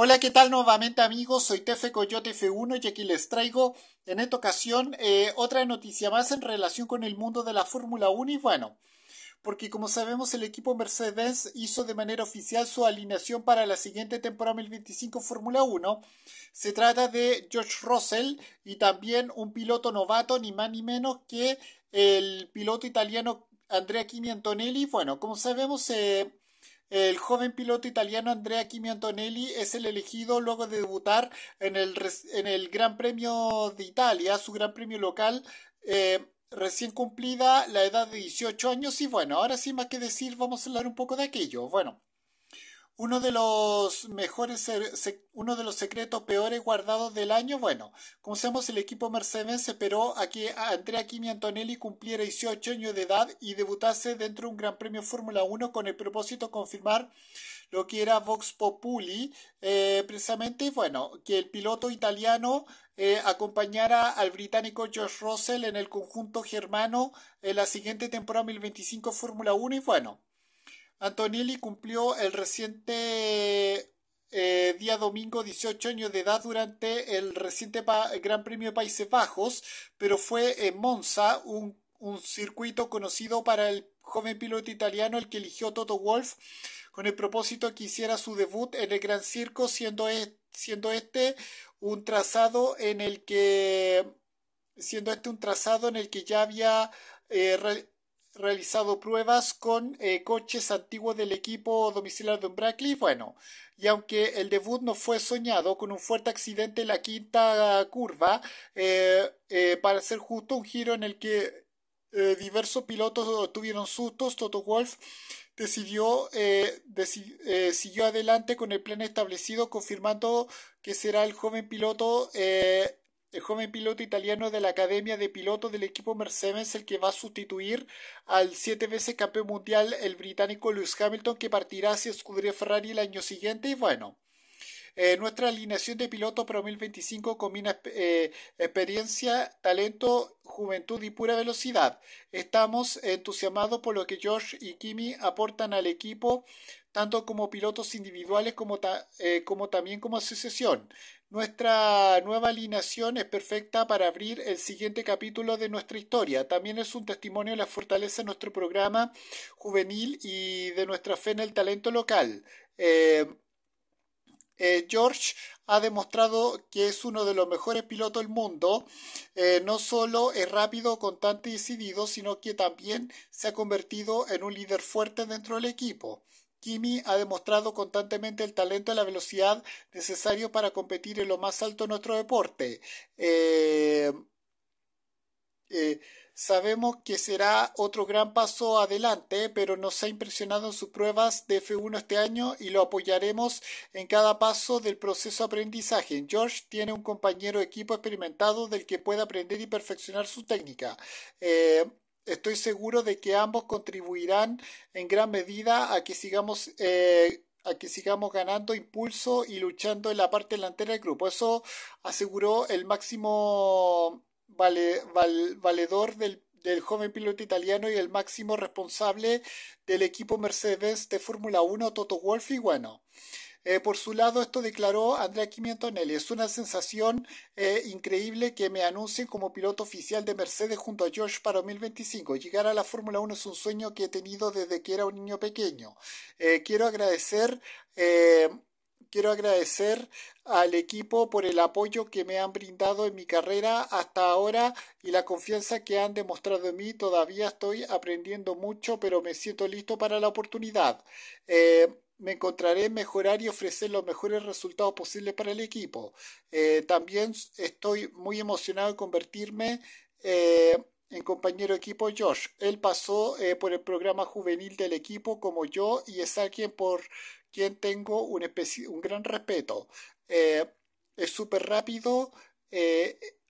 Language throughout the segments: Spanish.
Hola, ¿qué tal nuevamente amigos? Soy Tefe Coyote F1 y aquí les traigo en esta ocasión eh, otra noticia más en relación con el mundo de la Fórmula 1 y bueno, porque como sabemos el equipo Mercedes hizo de manera oficial su alineación para la siguiente temporada 2025 Fórmula 1. Se trata de George Russell y también un piloto novato, ni más ni menos que el piloto italiano Andrea Kimi Antonelli. Bueno, como sabemos... Eh, el joven piloto italiano Andrea Kimi Antonelli es el elegido luego de debutar en el, en el Gran Premio de Italia, su Gran Premio local. Eh, recién cumplida la edad de 18 años y bueno, ahora sí más que decir vamos a hablar un poco de aquello. Bueno, uno de los mejores, uno de los secretos peores guardados del año, bueno, como sabemos el equipo Mercedes esperó a que Andrea Kimi Antonelli cumpliera 18 años de edad y debutase dentro de un Gran Premio Fórmula 1 con el propósito de confirmar lo que era Vox Populi, eh, precisamente, bueno, que el piloto italiano eh, acompañara al británico George Russell en el conjunto germano en la siguiente temporada 2025 Fórmula 1 y bueno, Antonelli cumplió el reciente eh, día domingo 18 años de edad durante el reciente Gran Premio de Países Bajos, pero fue en Monza, un, circuito conocido para el joven piloto italiano, el que eligió Toto Wolf, con el propósito que hiciera su debut en el Gran Circo, siendo, e, siendo este un trazado en el que siendo este un trazado en el que ya había eh, realizado pruebas con eh, coches antiguos del equipo domiciliario de Brackley, Bueno, y aunque el debut no fue soñado, con un fuerte accidente en la quinta ah, curva, eh, eh, para ser justo, un giro en el que diversos pilotos tuvieron sustos, Toto Wolf decidió, siguió adelante con el plan establecido, confirmando que será el joven piloto joven piloto italiano de la Academia de Pilotos del equipo Mercedes, el que va a sustituir al siete veces campeón mundial, el británico Lewis Hamilton, que partirá hacia Scuderia Ferrari el año siguiente. Y bueno, eh, nuestra alineación de pilotos para 2025 combina eh, experiencia, talento, juventud y pura velocidad. Estamos entusiasmados por lo que Josh y Kimi aportan al equipo, tanto como pilotos individuales como, eh, como también como asociación. Nuestra nueva alineación es perfecta para abrir el siguiente capítulo de nuestra historia. También es un testimonio de la fortaleza de nuestro programa juvenil y de nuestra fe en el talento local. Eh, eh, George ha demostrado que es uno de los mejores pilotos del mundo. Eh, no solo es rápido, constante y decidido, sino que también se ha convertido en un líder fuerte dentro del equipo. Kimi ha demostrado constantemente el talento y la velocidad necesario para competir en lo más alto de nuestro deporte. Eh, eh, sabemos que será otro gran paso adelante, pero nos ha impresionado en sus pruebas de F1 este año y lo apoyaremos en cada paso del proceso de aprendizaje. George tiene un compañero de equipo experimentado del que puede aprender y perfeccionar su técnica. Eh, estoy seguro de que ambos contribuirán en gran medida a que sigamos eh, a que sigamos ganando impulso y luchando en la parte delantera del grupo. Eso aseguró el máximo valedor del, del, joven piloto italiano y el máximo responsable del equipo Mercedes de Fórmula 1, Toto Wolff. Y bueno, eh, por su lado, esto declaró Andrea Quimientonelli. Es una sensación eh, increíble que me anuncien como piloto oficial de Mercedes junto a George para 2025. Llegar a la Fórmula 1 es un sueño que he tenido desde que era un niño pequeño. Eh, quiero agradecer quiero agradecer al equipo por el apoyo que me han brindado en mi carrera hasta ahora y la confianza que han demostrado en mí. Todavía estoy aprendiendo mucho, pero me siento listo para la oportunidad me encontraré mejorar y ofrecer los mejores resultados posibles para el equipo. Eh, también estoy muy emocionado de convertirme eh, en compañero de equipo Josh. Él pasó eh, por el programa juvenil del equipo como yo y es alguien por quien tengo un gran respeto. es súper rápido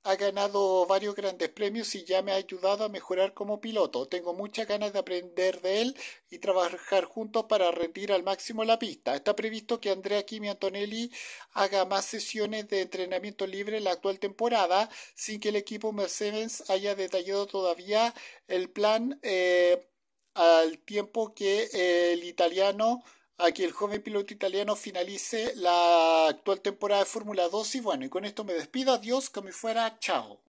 ha ganado varios grandes premios y ya me ha ayudado a mejorar como piloto. Tengo muchas ganas de aprender de él y trabajar juntos para rendir al máximo la pista. Está previsto que Andrea Kimi Antonelli haga más sesiones de entrenamiento libre en la actual temporada, sin que el equipo Mercedes haya detallado todavía el plan eh, al tiempo que el italiano Aquí el joven piloto italiano finalice la actual temporada de Fórmula 2 y bueno, y con esto me despido, adiós, me fuera, chao.